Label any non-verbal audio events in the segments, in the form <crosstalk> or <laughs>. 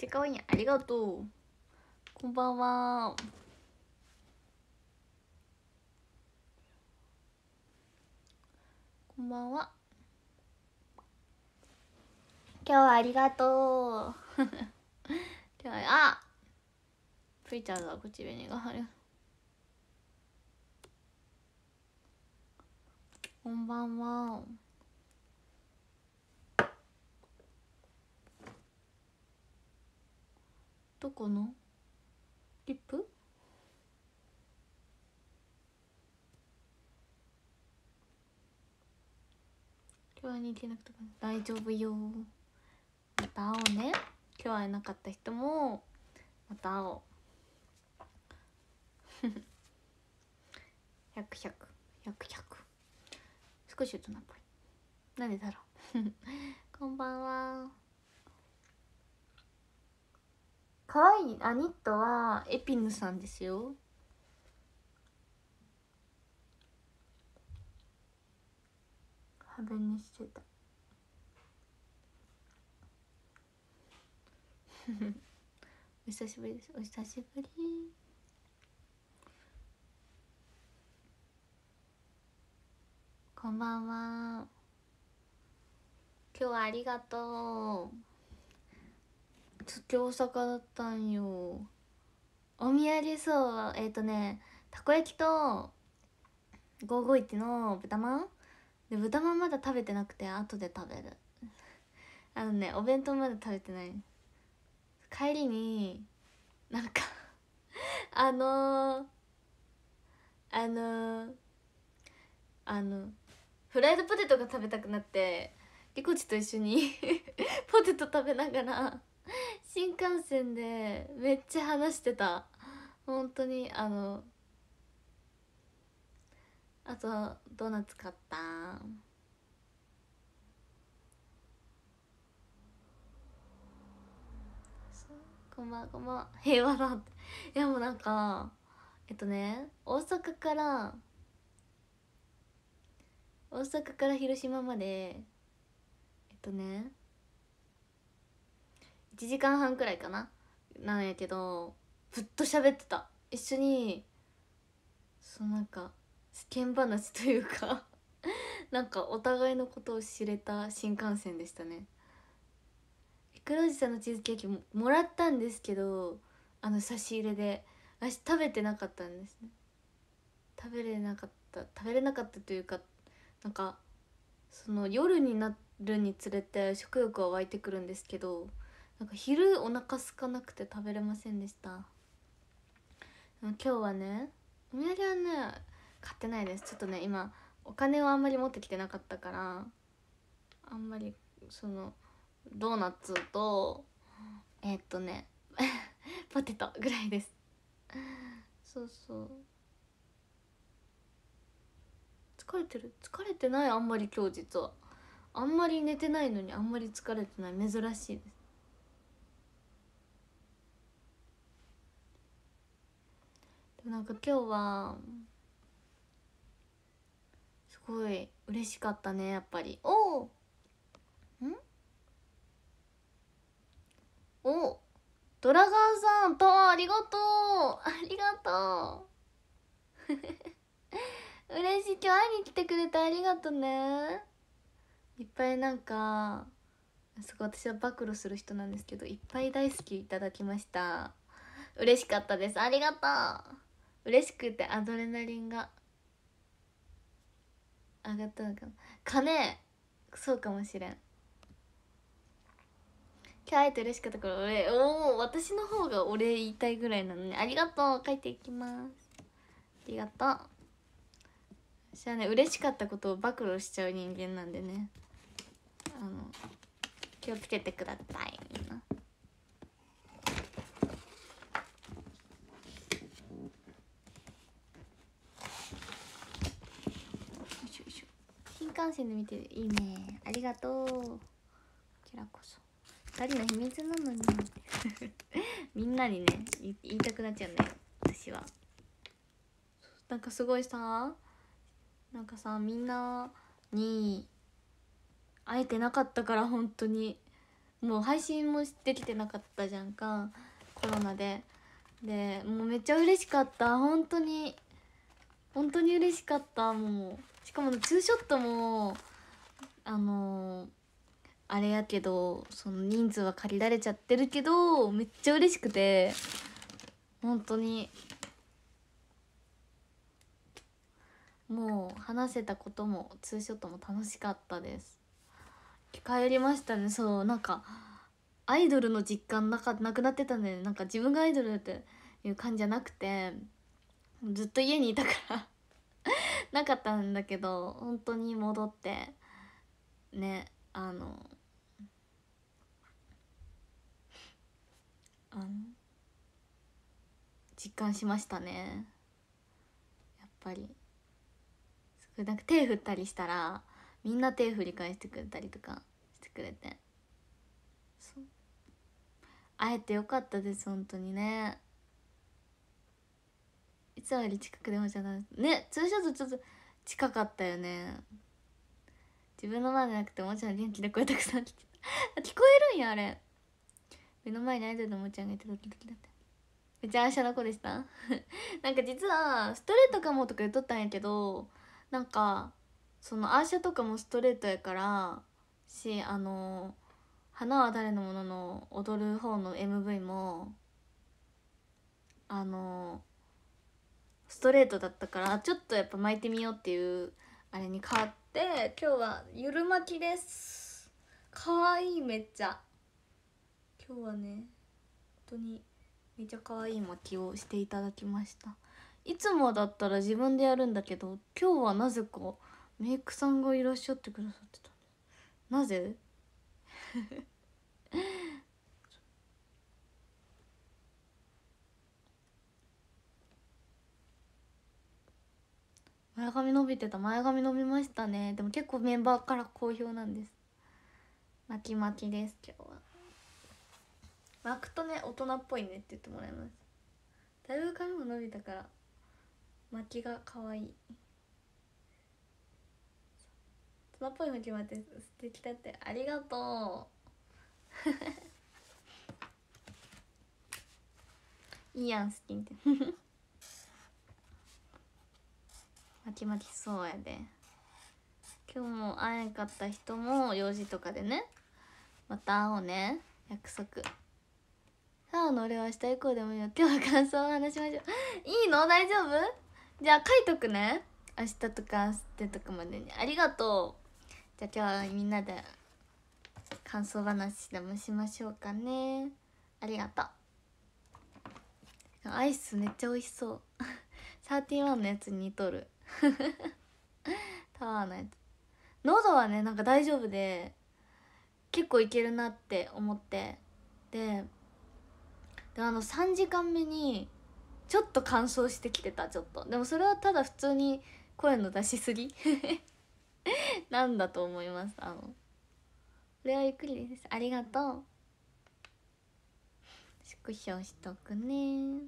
ちゃいありがとうこんばんはこんばんは今日はありがとう <laughs> 今日あだ口紅が貼るこんばんは。どこのリップ今日に行けなくて大丈夫よまた会おうね今日会えなかった人もまた会おう100100100 <laughs> 少し大人っぽいなんでだろう <laughs> こんばんは可愛いあニットはエピヌさんですよハブにしてた <laughs> お久しぶりですお久しぶりこんばんは今日はありがとう月大阪だったんよお土産そうえっ、ー、とねたこ焼きと551の豚まんで豚まんまだ食べてなくて後で食べるあのねお弁当まだ食べてない帰りになんかあのー、あのー、あのフライドポテトが食べたくなってリコチと一緒にポテト食べながら <laughs> 新幹線でめっちゃ話してた本当にあのあとドーナツ買ったこんばんこんばん平和だっていやもうなんかえっとね大阪から大阪から広島までえっとね1時間半くらいかななんやけどずっと喋ってた一緒にそのなんか試験話というか <laughs> なんかお互いのことを知れた新幹線でしたね黒字さんのチーズケーキももらったんですけどあの差し入れで私食べてなかったんですね食べれなかった食べれなかったというかなんかその夜になるにつれて食欲は湧いてくるんですけどなんか昼お腹空かなくて食べれませんでした今日はねお土産はね買ってないですちょっとね今お金をあんまり持ってきてなかったからあんまりそのドーナツとえー、っとね <laughs> ポテトぐらいですそうそう疲れてる疲れてないあんまり今日実はあんまり寝てないのにあんまり疲れてない珍しいですなんか今日はすごい嬉しかったねやっぱりおおんおドラガンさんとありがとうありがとう <laughs> 嬉しい今日会いに来てくれてありがとうねいっぱいなんかすごい私は暴露する人なんですけどいっぱい大好きいただきました嬉しかったですありがとう嬉しくてアドレナリンが上がったのかな金そうかもしれん今日会えて嬉しかったから俺おお私の方がお礼言いたいぐらいなのにありがとう書いていきますありがとう私はね嬉しかったことを暴露しちゃう人間なんでねあの気をつけてくださいみんな。観戦で見てるいいねありがとうこちらこそ2人の秘密なのに <laughs> みんなにね言いたくなっちゃうんだよ私はなんかすごいさなんかさみんなに会えてなかったから本当にもう配信もできてなかったじゃんかコロナででもうめっちゃ嬉しかった本当に本当に嬉しかったもうしかもツーショットもあのー、あれやけどその人数は借りられちゃってるけどめっちゃ嬉しくて本当にもう話せたこともツーショットも楽しかったです帰りましたねそうなんかアイドルの実感なかなくなってたんで、ねなんか自分がアイドルっていう感じじゃなくてずっと家にいたから <laughs> なかったんだけど本当に戻ってねあのあの実感しましたねやっぱりなんか手振ったりしたらみんな手振り返してくれたりとかしてくれて会えてよかったです本当にねいつより近くでもじゃないねツーショットちょっと近かったよね自分の前じゃなくてもちゃん元気で声たくさん聞 <laughs> 聞こえるんやあれ目の前にアイドルのもちゃんがいてドキドキだっためちゃ愛車の子でした <laughs> なんか実はストレートかもとか言っとったんやけどなんかそのアーシャとかもストレートやからしあの「花は誰のもの」の踊る方の MV もあのストレートだったからちょっとやっぱ巻いてみようっていうあれに変わって今日はゆる巻きですかわいいめっちゃ今日はね本当にめちゃ可愛い巻きをしていただきましたいつもだったら自分でやるんだけど今日はなぜかメイクさんがいらっしゃってくださってたなぜ <laughs> 前髪伸びてた前髪伸びましたねでも結構メンバーから好評なんです巻き巻きです今日は巻くとね大人っぽいねって言ってもらいますだいぶ髪も伸びたから巻きが可愛い大人っぽい巻き巻って素敵だってありがとう <laughs> いいやん好きって巻き巻きそうやで今日も会えんかった人も用事とかでねまた会おうね約束さあの俺は明日以降でもいいよ今日は感想を話しましょういいの大丈夫じゃあ書いとくね明日とか明日とかまでにありがとうじゃあ今日はみんなで感想話でもしましょうかねありがとうアイスめっちゃ美味しそうサーティワンのやつに似とる <laughs> タワーのやつ喉はねなんか大丈夫で結構いけるなって思ってでであの3時間目にちょっと乾燥してきてたちょっとでもそれはただ普通に声の出しすぎ <laughs> なんだと思いますあのそれはゆっくりですありがとう縮小しとくね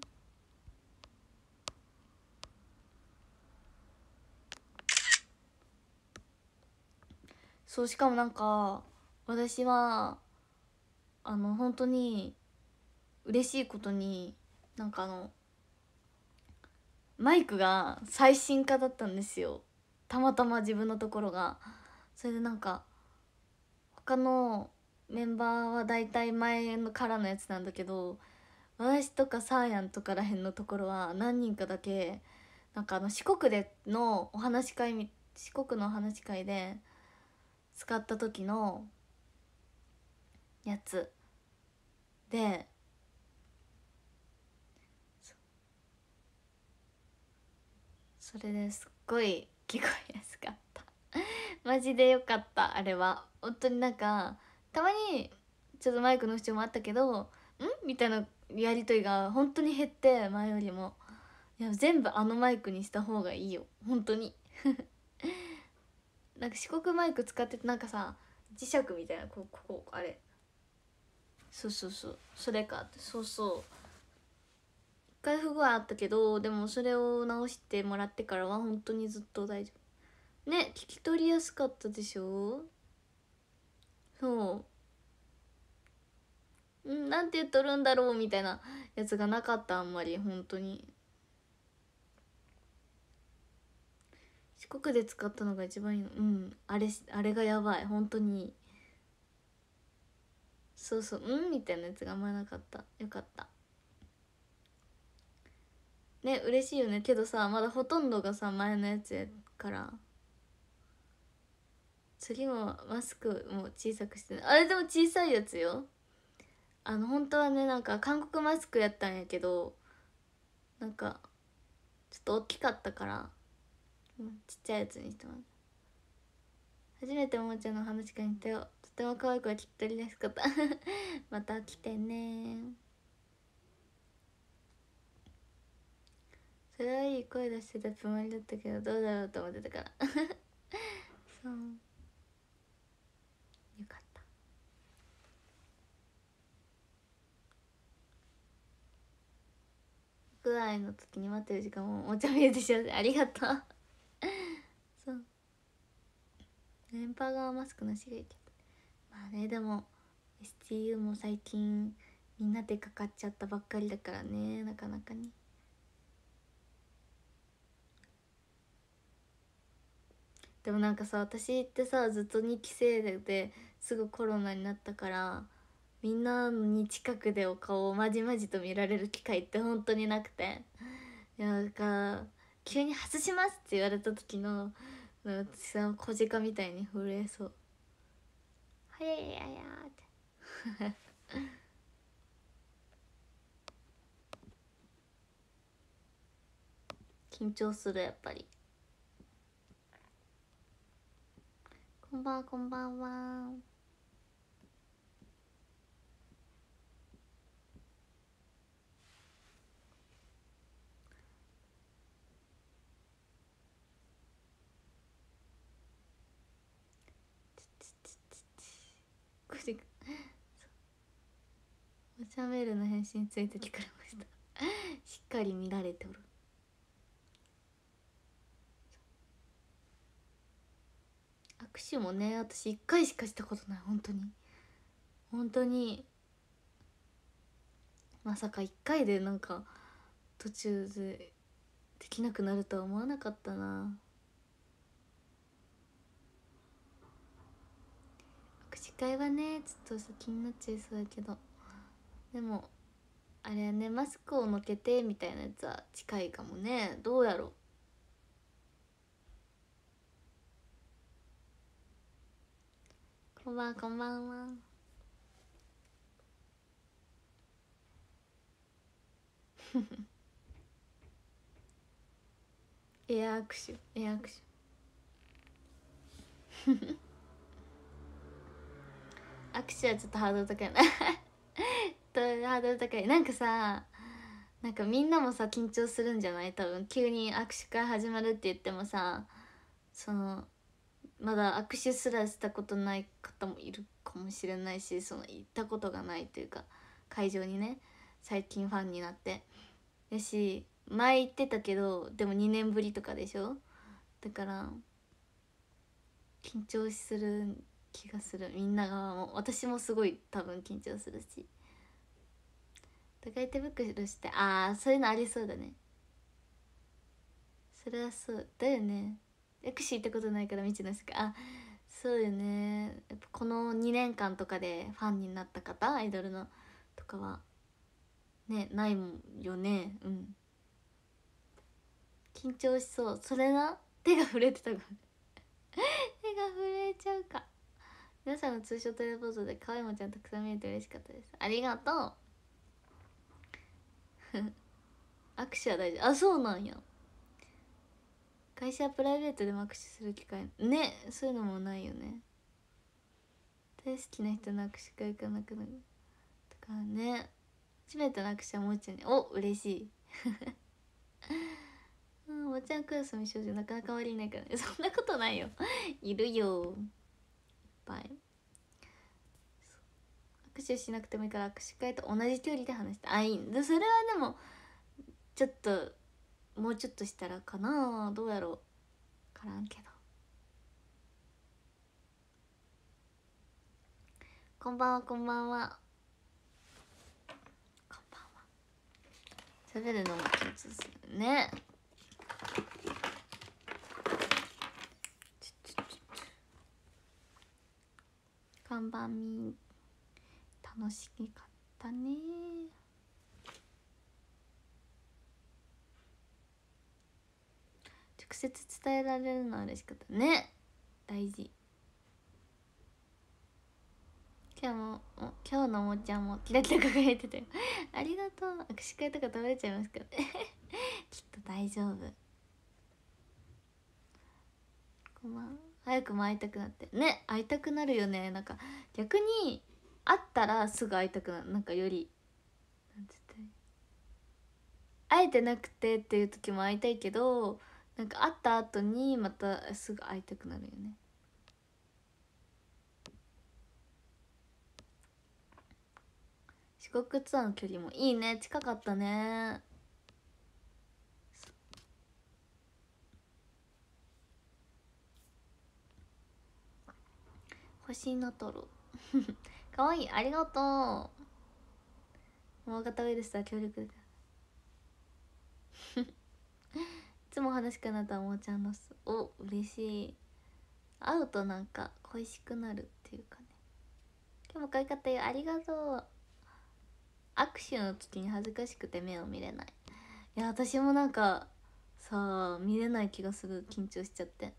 そうしかもなんか私はあの本当に嬉しいことになんかあのマイクが最新化だったんですよたまたま自分のところがそれでなんか他のメンバーは大体前のからのやつなんだけど私とかサーヤンとからへんのところは何人かだけなんかあの四国でのお話し会四国のお話し会で使った時のやつでそれですっごい聞こえやすかった <laughs> マジでよかったあれは本当になんかたまにちょっとマイクの不調もあったけど「ん?」みたいなやりとりが本当に減って前よりもいや全部あのマイクにした方がいいよ本当に <laughs> なんか四国マイク使っててなんかさ磁石みたいなこここあれそうそうそうそれかそうそう一回不具合あったけどでもそれを直してもらってからは本当にずっと大丈夫ね聞き取りやすかったでしょそううん、なんて言っとるんだろうみたいなやつがなかったあんまり本当に国で使ったのが一番いいのうんあれあれがやばい本当にそうそう「うん?」みたいなやつがあんまなかったよかったね嬉しいよねけどさまだほとんどがさ前のやつやから次もマスクも小さくして、ね、あれでも小さいやつよあの本当はねなんか韓国マスクやったんやけどなんかちょっと大きかったからちっちゃいやつにしてます初めておもちゃの話が似たよとても可愛くはきっとりですかった <laughs> また来てねそれはいい声出してたつもりだったけどどうだろうと思ってたから <laughs> そうよかったぐらいの時に待ってる時間もおもちゃ見えてしまってありがとう電波側マスクなしがいいけどまあねでも STU も最近みんなでかかっちゃったばっかりだからねなかなかに。でもなんかさ私ってさずっと2期生ですぐコロナになったからみんなに近くでお顔をまじまじと見られる機会って本当になくていやなんか急に「外します」って言われた時の私さん小鹿みたいに震えそう「はやややや」って緊張するやっぱりこんばんこんばんはシャメールの返信ついてきてくれました <laughs> しっかり見られておる握手もね私1回しかしたことない本当に本当にまさか1回でなんか途中でできなくなるとは思わなかったな握手会はねちょっと気になっちゃいそうだけどでもあれはねマスクをのけてみたいなやつは近いかもねどうやろうこんばんこんばんは。<laughs> エア握手エア握手 <laughs> 握手はちょっとハードル高いな <laughs> とハードル高いなんかさなんかみんなもさ緊張するんじゃない多分急に握手会始まるって言ってもさそのまだ握手すらしたことない方もいるかもしれないしその行ったことがないというか会場にね最近ファンになってやし前行ってたけどでも2年ぶりとかでしょだから緊張する気がするみんながもう私もすごい多分緊張するし。互い手袋してああそういうのありそうだねそれはそうだよねエクシーってことないから未知の世界あそうよねやっぱこの2年間とかでファンになった方アイドルのとかはねないもんよねうん緊張しそうそれな手が震えてたか <laughs> 手が震えちゃうか皆さんのツーショットレポートで可愛いもちゃんたくさん見えて嬉しかったですありがとう <laughs> 握手は大事あそうなんや会社プライベートでも握手する機会ねそういうのもないよね大好きな人の握手会行かなくなるとかね初めての握手はもうちゃんにお嬉しい <laughs> うん、もちゃんクラスの少女なかなか悪りないからねそんなことないよいるよいっぱい握手しなくてもいいから握手会と同じ距離で話したあいいでそれはでもちょっともうちょっとしたらかなどうやろうからんけどこんばんはこんばんはこんばんは喋るのも緊張するね看板み楽しかったね直接伝えられるのは嬉しかったね大事今日も今日のおもちゃんもキラキラ輝いてたよ <laughs> ありがとう握手会とか食べれちゃいますから <laughs> きっと大丈夫こんん早くも会いたくなってね会いたくなるよねなんか逆に会ったらすぐ会いたくなるなんかより会えてなくてっていう時も会いたいけどなんか会った後にまたすぐ会いたくなるよね四国ツアーの距離もいいね近かったね星のトロ <laughs> かわいいありがとう大型ウイルスは協力だ <laughs> いつも話しくなったもーちゃんのすお嬉しい会うとなんか恋しくなるっていうかね今日も可愛かったよありがとう握手の時に恥ずかしくて目を見れないいや私もなんかさあ見れない気がする緊張しちゃって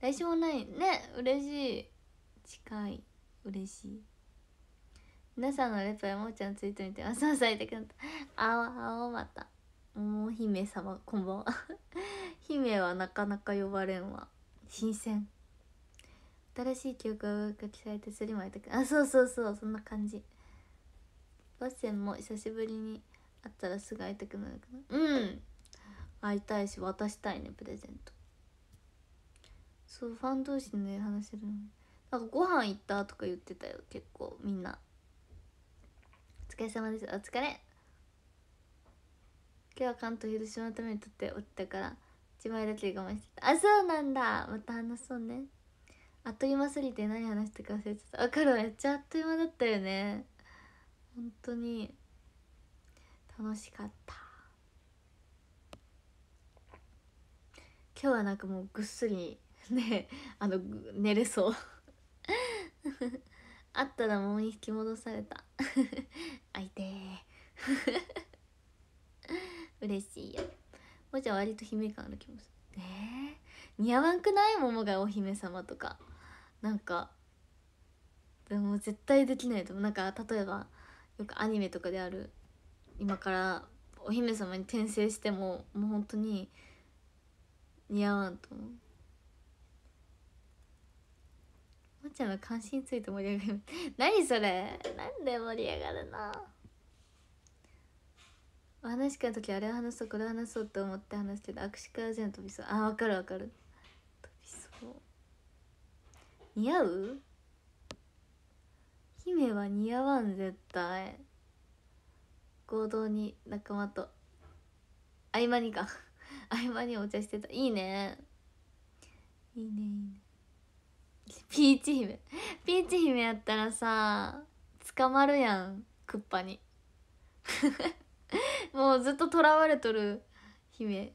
来週もないね嬉しい近い嬉しい皆さんのレプやもーちゃんツイート見てあそうさいてくれたあわあおまたもう姫様こんばんは <laughs> 姫はなかなか呼ばれんわ新鮮新しい記憶が書きされてすりまいたくあそうそうそうそんな感じバッセンも久しぶりに会ったらすぐ会いたくなるかなうん会いたいし渡したいねプレゼントそうファン同士で話せるのなんかご飯行ったとか言ってたよ結構みんなお疲れ様ですお疲れ今日は関東広島のために撮っておったから一枚だけ我慢してたあそうなんだまた話そうねあっという間すぎて何話したか忘れてた分かるめっちゃあっという間だったよね本当に楽しかった今日はなんかもうぐっすりねあの寝れそう <laughs> あったらもう引き戻された相手 <laughs> <laughs> 嬉しいよもじゃ割と姫感ある気もするねえ似合わんくない桃がお姫様とかなんかでも絶対できないと思うなんか例えばよくアニメとかである今からお姫様に転生してももう本当に似合わんと思うちゃんが関心ついて盛り上がる <laughs> 何それなんで盛り上がるのお話し会の時あれ話そうこれ話そうと思って話すけど握手会は全部飛びそうあわかるわかる飛びそう似合う姫は似合わん絶対合同に仲間と合間にか <laughs> 合間にお茶してたいいねいいねいいねピーチ姫ピーチ姫やったらさ捕まるやんクッパに <laughs> もうずっととらわれとる姫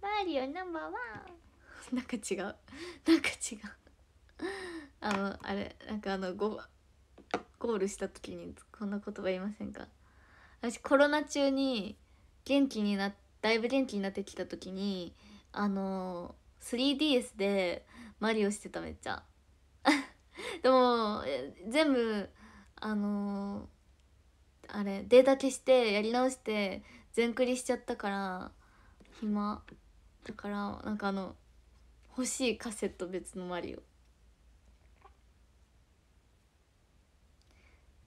マリオナンバーワンなんか違うなんか違うあのあれなんかあのゴゴールした時にこんな言葉言いませんか私コロナ中に元気になだいぶ元気になってきた時にあの 3DS でマリオしてためっちゃ <laughs> でも全部あのー、あれデータ消してやり直して全クリしちゃったから暇だからなんかあの欲しいカセット別のマリオ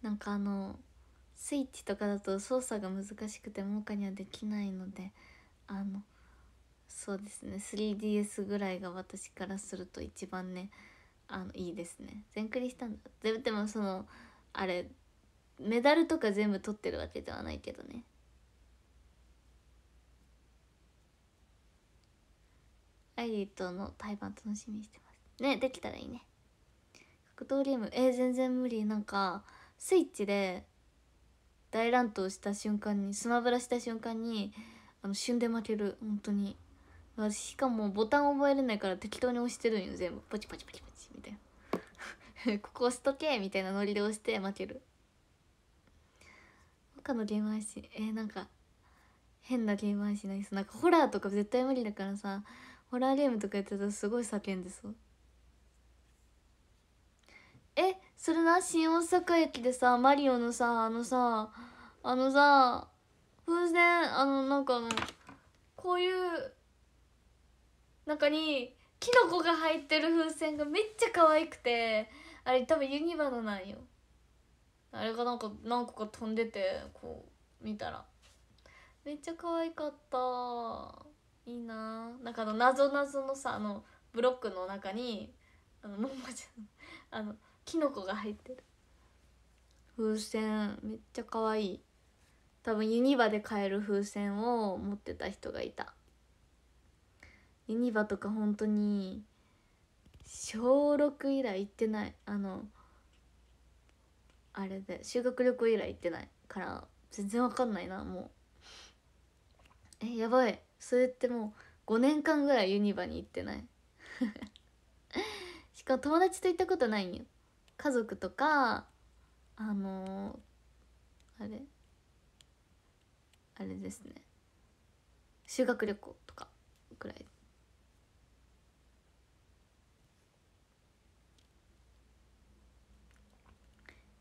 なんかあのスイッチとかだと操作が難しくてうかにはできないのであのそうですね 3DS ぐらいが私からすると一番ねあのいいですね全クリしたんだででもそのあれメダルとか全部取ってるわけではないけどねアイリーとの対バン楽しみにしてますねできたらいいね格闘ゲームえー、全然無理なんかスイッチで大乱闘した瞬間にスマブラした瞬間にあの旬で負ける本当に私しかもボタン覚えれないから適当に押してるんよ全部パチパチパチパチみたいな <laughs> ここ押しとけみたいなノリで押して負ける他のゲーム配信えー、なんか変なゲーム配信ないそすなんかホラーとか絶対無理だからさホラーゲームとかやってたらすごい叫んでそうえそれな新大阪駅でさマリオのさあのさあのさ風船あのなんかあのこういう中にキノコが入ってる風船がめっちゃ可愛くてあれ多分ユニバのなんよあれがなんか何個か飛んでてこう見たらめっちゃ可愛かったいいななんかあのなぞなぞのさあのブロックの中にあのももちゃんあのキノコが入ってる風船めっちゃ可愛い多分ユニバで買える風船を持ってた人がいたユニバとか本当に小6以来行ってないあのあれで修学旅行以来行ってないから全然わかんないなもうえやばいそれってもう5年間ぐらいユニバに行ってない <laughs> しかも友達と行ったことないんよ家族とかあのー、あれあれですね修学旅行とかぐらい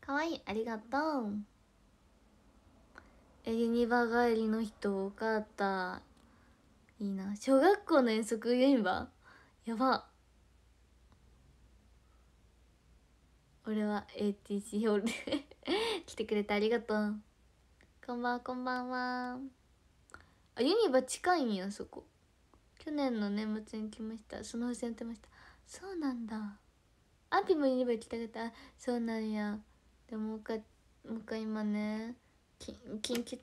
かわいいありがとうえユニバ帰りの人多かったいいな小学校の遠足ユニバやば俺は ATC ホールで <laughs> 来てくれてありがとうこんばんはこんばんはあユニバ近いんやそこ去年の年末に来ましたその風船ってましたそうなんだアンピもユニバ行きたかったそうなんやでもう一回もう一回今ね金欠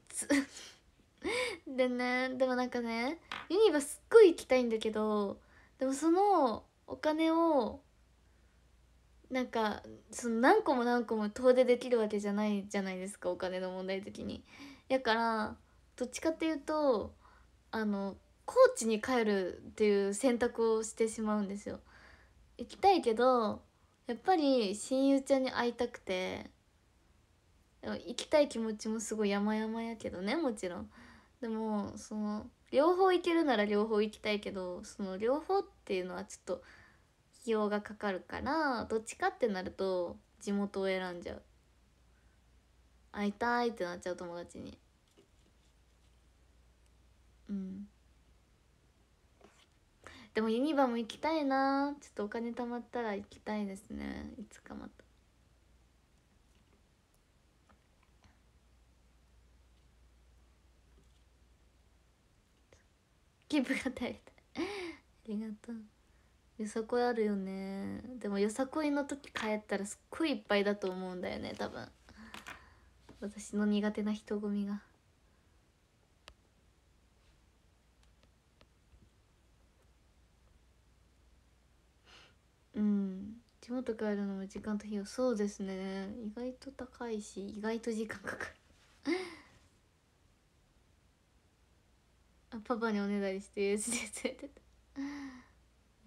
<laughs> でねでもなんかねユニバすっごい行きたいんだけどでもそのお金をなんかその何個も何個も遠出できるわけじゃないじゃないですかお金の問題的に。やからどっちかっていうとあの高知に帰るっていう選択をしてしまうんですよ。行きたいけどやっぱり親友ちゃんに会いたくて行きたい気持ちもすごい山々やけどねもちろんでもその両方行けるなら両方行きたいけどその両方っていうのはちょっと費用がかかるからどっちかってなると地元を選んじゃう会いたいってなっちゃう友達にうんでもユニバも行きたいなちょっとお金貯まったら行きたいですねいつかまた。キップが食べたありがとうよさこいあるよねでもよさこいの時帰ったらすっごいいっぱいだと思うんだよね多分私の苦手な人混みが。うん地元帰るのも時間と費用そうですね意外と高いし意外と時間かかるパパにおねだりして連れてた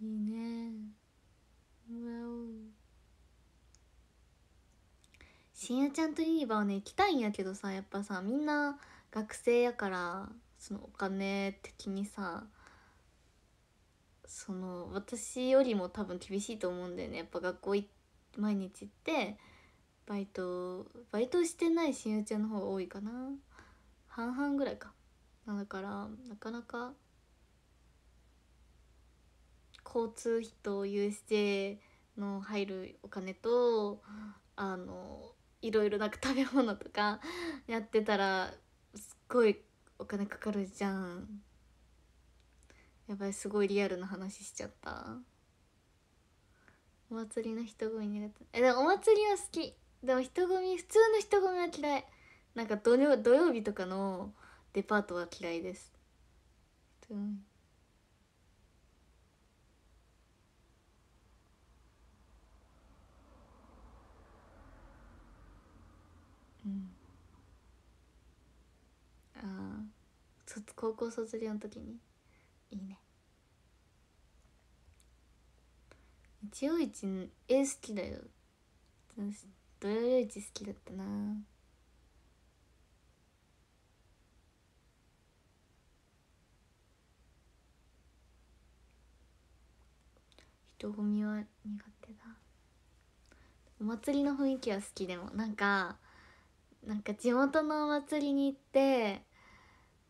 いいねわおしんやちゃんとユニバーね行きたいんやけどさやっぱさみんな学生やからそのお金的にさその私よりも多分厳しいと思うんだよねやっぱ学校毎日行ってバイトバイトしてないしんちゃんの方が多いかな半々ぐらいかだからなかなか交通費と USJ の入るお金とあのいろいろなんか食べ物とか <laughs> やってたらすっごいお金かかるじゃんやばいすごいリアルな話しちゃったお祭りの人混み苦手えでもお祭りは好きでも人混み普通の人混みは嫌いなんか土曜土曜日とかのデパートは嫌いです。うんああ高校卒業の時にいいね日曜市え好きだよ土曜市好きだったな人混みは苦手だお祭りの雰囲気は好きでもなんかなんか地元のお祭りに行って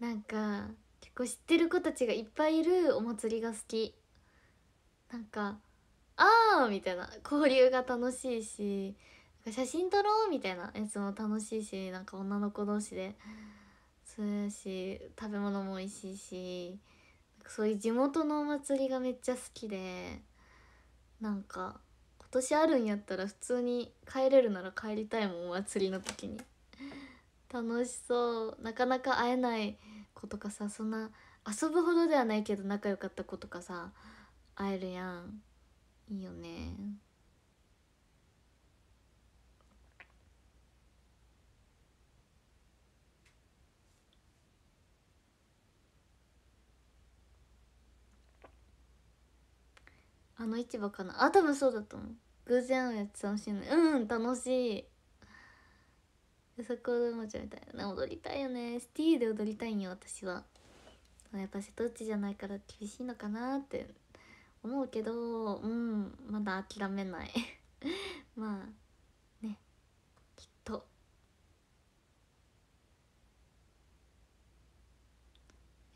なんか結構知ってる子たちがいっぱいいるお祭りが好きなんか「ああ!」みたいな交流が楽しいし写真撮ろうみたいなやつも楽しいしなんか女の子同士でそうやし食べ物も美味しいしそういう地元のお祭りがめっちゃ好きでなんか今年あるんやったら普通に帰れるなら帰りたいもんお祭りの時に <laughs> 楽しそうなかなか会えない子とかさそんな遊ぶほどではないけど仲良かった子とかさ会えるやんいいよねあの市場かなあ多分そうだと思う偶然会うやつ楽しいのうん楽しいこでおちゃみたいな踊りたいよねスティーで踊りたいんよ私はやっぱ瀬戸内じゃないから厳しいのかなって思うけどうんまだ諦めない <laughs> まあねきっと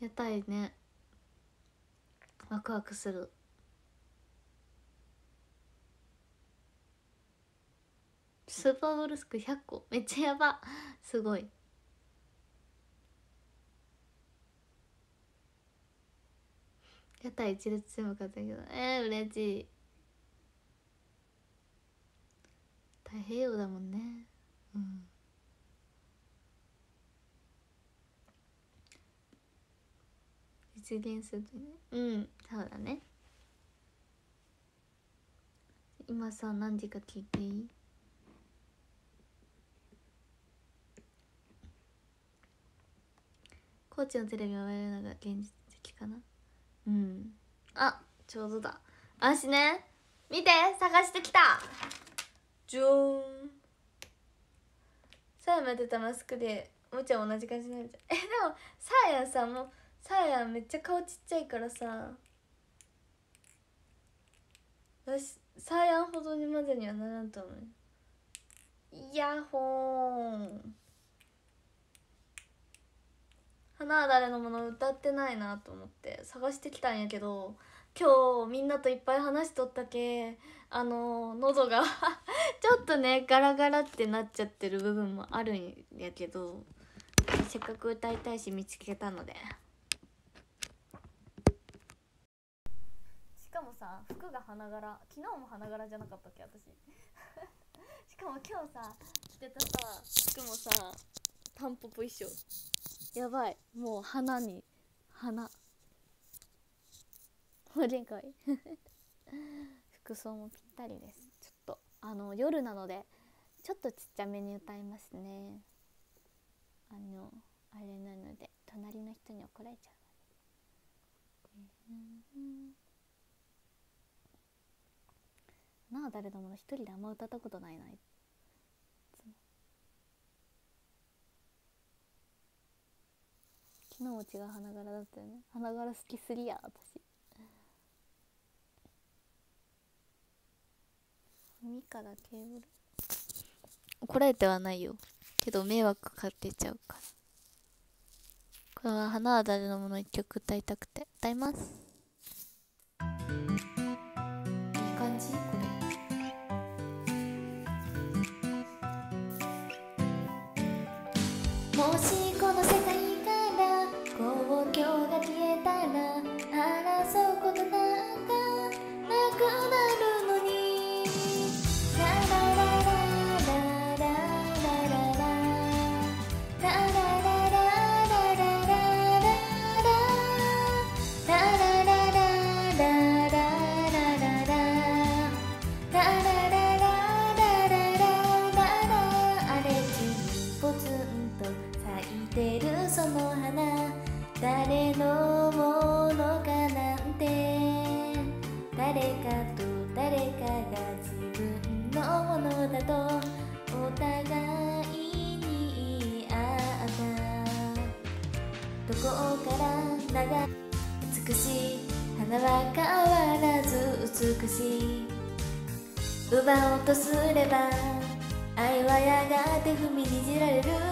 やりたいねワクワクするスーパーボルスク100個めっちゃやばすごいやった一列全部買ったけどえー、嬉しい太平洋だもんねうん実現するねうんそうだね今さ何時か聞いていい高知のテレビを終えるのが現実的かなうんあちょうどだ私ね見て探してきたじョーんさやもやってたマスクでもちゃん同じ感じになるじゃんえでもさやさもうさやめっちゃ顔ちっちゃいからさ私サーヤンほどにまでにはならんと思うイヤホーン花は誰のもの歌ってないなと思って探してきたんやけど今日みんなといっぱい話しとったけあの喉が <laughs> ちょっとねガラガラってなっちゃってる部分もあるんやけどせっかく歌いたいし見つけたのでしかもさ服が花柄昨日も花柄じゃなかったっけ私 <laughs> しかも今日さ着てたさ服もさタンポポ衣装やばいもう花に花おでかい <laughs> 服装もぴったりですちょっとあの夜なのでちょっとちっちゃめに歌いますねあのあれなので隣の人に怒られちゃう、ね、なあ誰だもの一人であんま歌ったことないなのもちが花柄だったよね花柄好きすぎや私ケーブル怒られてはないよけど迷惑かかってちゃうからこれは花は誰のもの一曲歌いたくて歌います奪おうとすれば愛はやがて踏みにじられる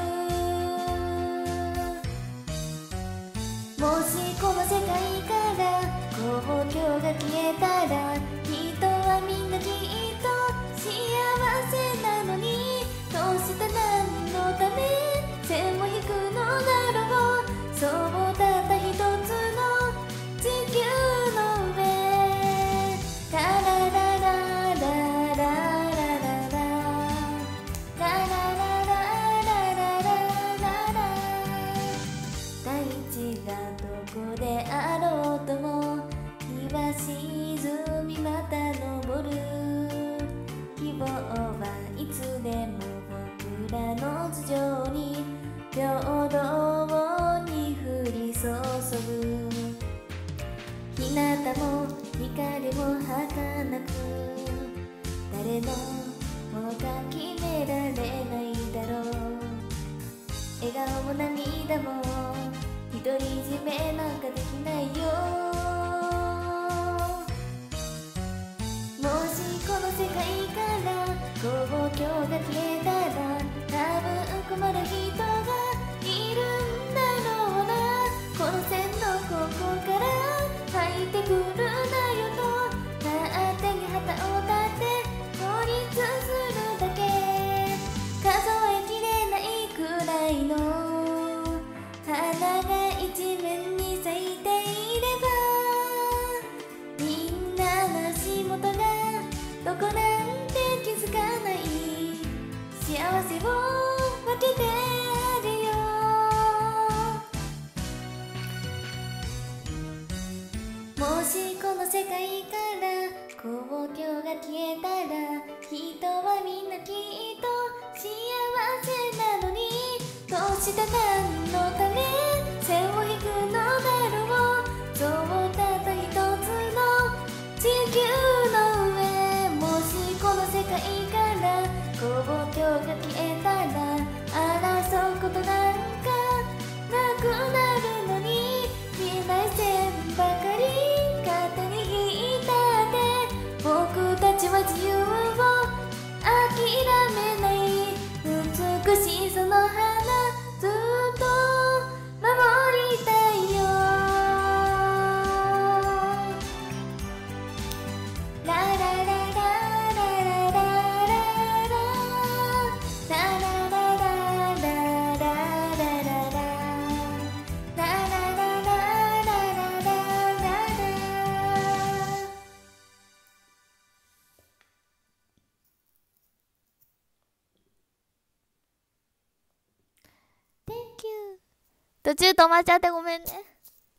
止まっちゃってごめんね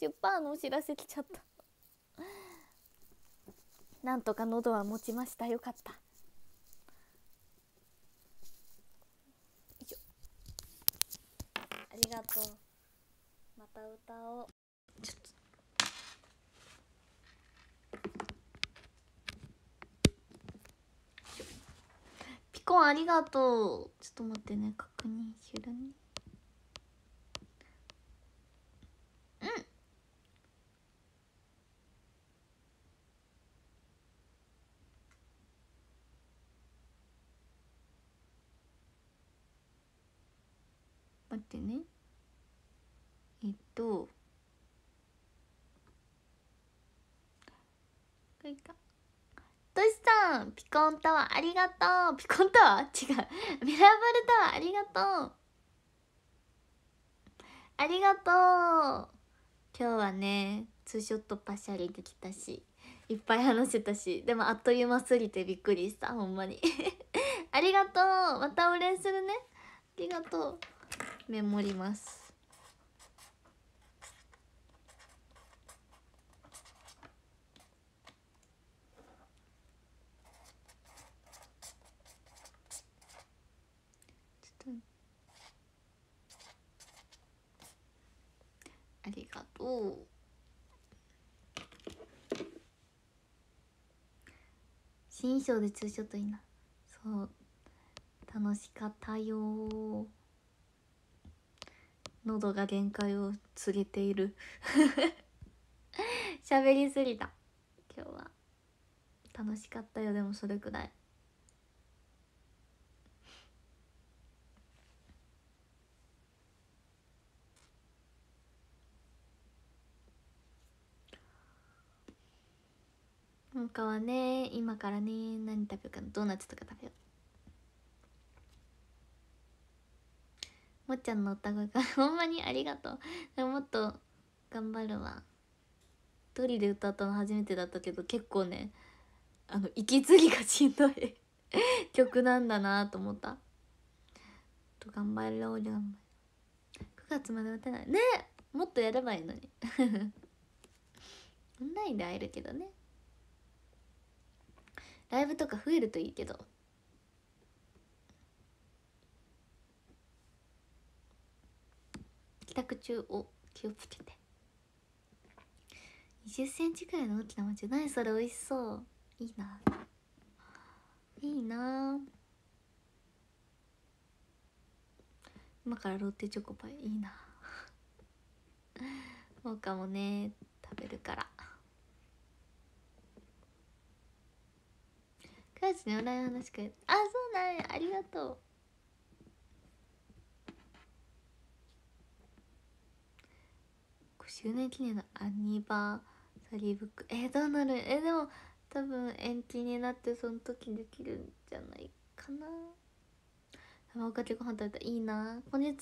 10%のお知らせ来ちゃったなんとか喉は持ちましたよかったありがとうまた歌おうちょっとピコンありがとうちょっと待ってね確認するねコンタワーありがとうピコンタワー違うミラーボルタワーありがとうありがとう今日はねツーショットパシャリできたしいっぱい話せたしでもあっという間すぎてびっくりしたほんまに <laughs> ありがとうまたお礼するねありがとうメモりますと新衣でツーショットいいなそう楽しかったよ喉が限界を告げている <laughs> 喋りすぎた今日は楽しかったよでもそれくらいかはね今からね何食べようかなドーナツとか食べようもっちゃんの歌声が <laughs> ほんまにありがとうもっと頑張るわ一人で歌ったの初めてだったけど結構ねあの息継ぎがしんどい <laughs> 曲なんだなと思ったと頑張ろう頑張る9月まで待てないねもっとやればいいのにオンラインで会えるけどねライブとか増えるといいけど帰宅中を気をつけて20センチくらいの大きなまんじゃない、それ美味しそういいないいな今からロッテチョコパイいいな <laughs> もうかもね食べるからに話かあそうなんやありがとう5周年記念のアニバーサリーブックえー、どうなるえー、でも多分延期になってその時できるんじゃないかな卵かけご飯食べたいいな今日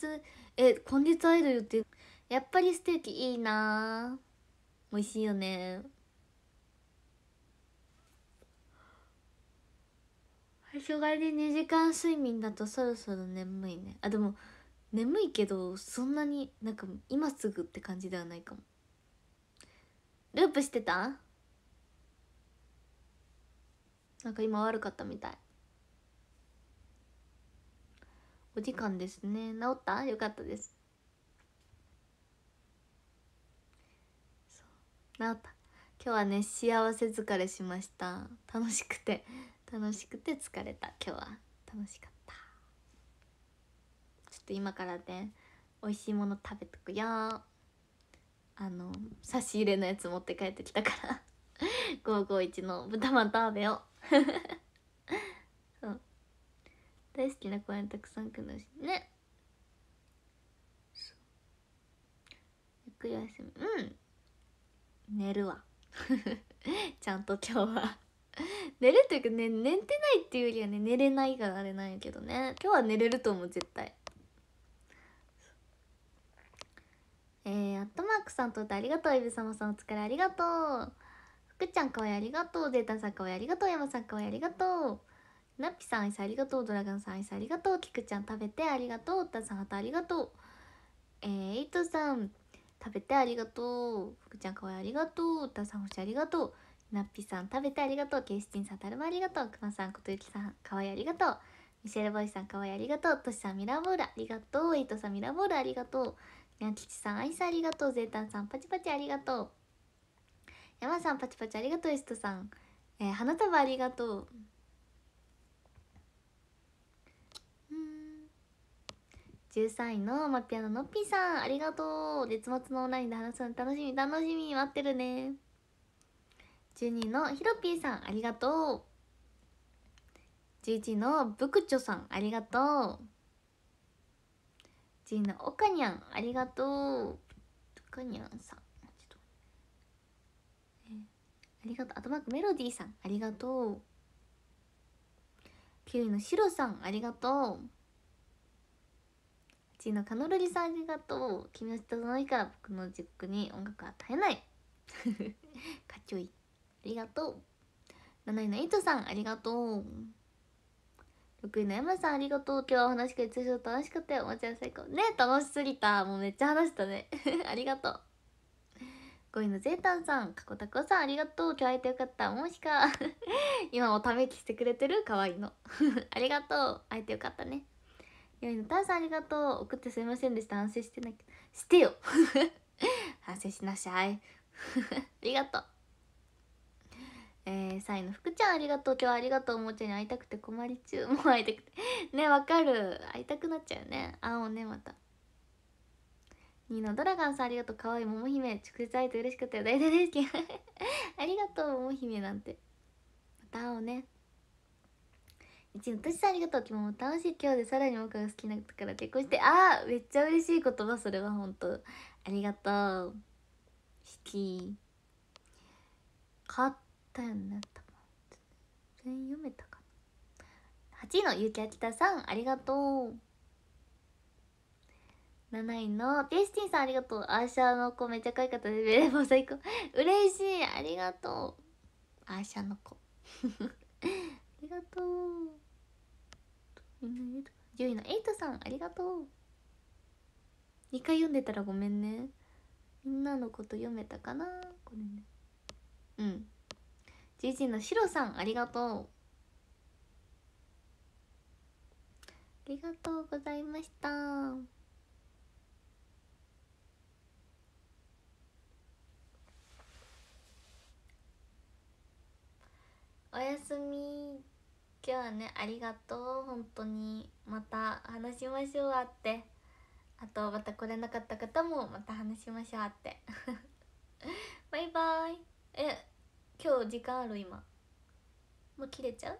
え今日会えるよってやっぱりステーキいいな美味しいよね暑がり2時間睡眠だとそろそろ眠いねあでも眠いけどそんなになんか今すぐって感じではないかもループしてたなんか今悪かったみたいお時間ですね治ったよかったです治った今日はね幸せ疲れしました楽しくて楽しくて疲れた今日は楽しかったちょっと今からね美味しいもの食べとくよあの差し入れのやつ持って帰ってきたから551 <laughs> の豚まん食べよそう大好きな公園たくさん来るしねゆっくり休みうん寝るわ <laughs> ちゃんと今日は <laughs> 寝るっていうかね寝てないっていうよりはね寝れないからあれなんやけどね今日は寝れると思う絶対えー、アットマークさんとってありがとうイビ様さんお疲れありがとう福ちゃんかわいありがとうデータさんかわいありがとう山さんかわいありがとうナッピさんアイスありがとうドラゴンさんアイスありがとうキクちゃん食べてありがとうタさんハタありがとうえー、イトさん食べてありがとう福ちゃんかわいありがとうタさん星ありがとうなっぴさん食べてありがとうケイシチンさんたるまありがとうくまさんことゆきさんかわいありがとうミシェルボイさんかわいありがとうとしさんミラーボールありがとうエイトさんミラーボールありがとうにゃきちさんアイスありがとうゼータンさんパチパチありがとう山さんパチパチありがとうエストさん、えー、花束ありがとう13位のマピアノのっぴーさんありがとう月末のオンラインで話すの楽しみ楽しみ待ってるね12のヒロピーさんありがとう11のブクチョさんありがとう10のオカニャンありがとうオカニャンさんありがとう。あとマークメロディーさん、ありがとう。9位のシロさん、ありがとう。1位のカノルリさん、ありがとう。君の下のいから僕のックに音楽は絶えない。かっちょいい。ありがとう7位のイトさんありがとう6位の M さんありがとう今日はお話し会通常楽しくておもちゃ最高ね楽しすぎたもうめっちゃ話したね <laughs> ありがとう5位のゼータンさん、かこたこさんありがとう。今日会えてよかった。もしか。<laughs> 今もため息してくれてるかわいいの。<laughs> ありがとう。会えてよかったね。4位のタンさんありがとう。送ってすいませんでした。反省してなきゃ。してよ反省しなさい。ありがとう。えー、サイの福ちゃんありがとう今日はありがとうおもちゃに会いたくて困り中もう会いたくてねわかる会いたくなっちゃうね会おうねまた位のドラガンさんありがとう可愛い桃姫直接会えて嬉しかったよ大大好き <laughs> ありがとう桃姫なんてまた会おうね一のとしさんありがとう今日も楽しい今日でさらに僕が好きなことから結婚してああめっちゃ嬉しい言葉それは本当ありがとう好き勝っったよな全員読めたかな8位のゆきあきたさんありがとう7位のティスティンさんありがとうアーシャーの子めっちゃ可愛かったですもう最高嬉しいありがとうアーシャーの子ありがとう10位のエイトさんありがとう2回読んでたらごめんねみんなのこと読めたかなこれねうん11のシロさんありがとうありがとうございましたおやすみ今日はねありがとう本当にまた話しましょうあってあとまた来れなかった方もまた話しましょうあって <laughs> バイバイえ今日時間ある今もう切れちゃう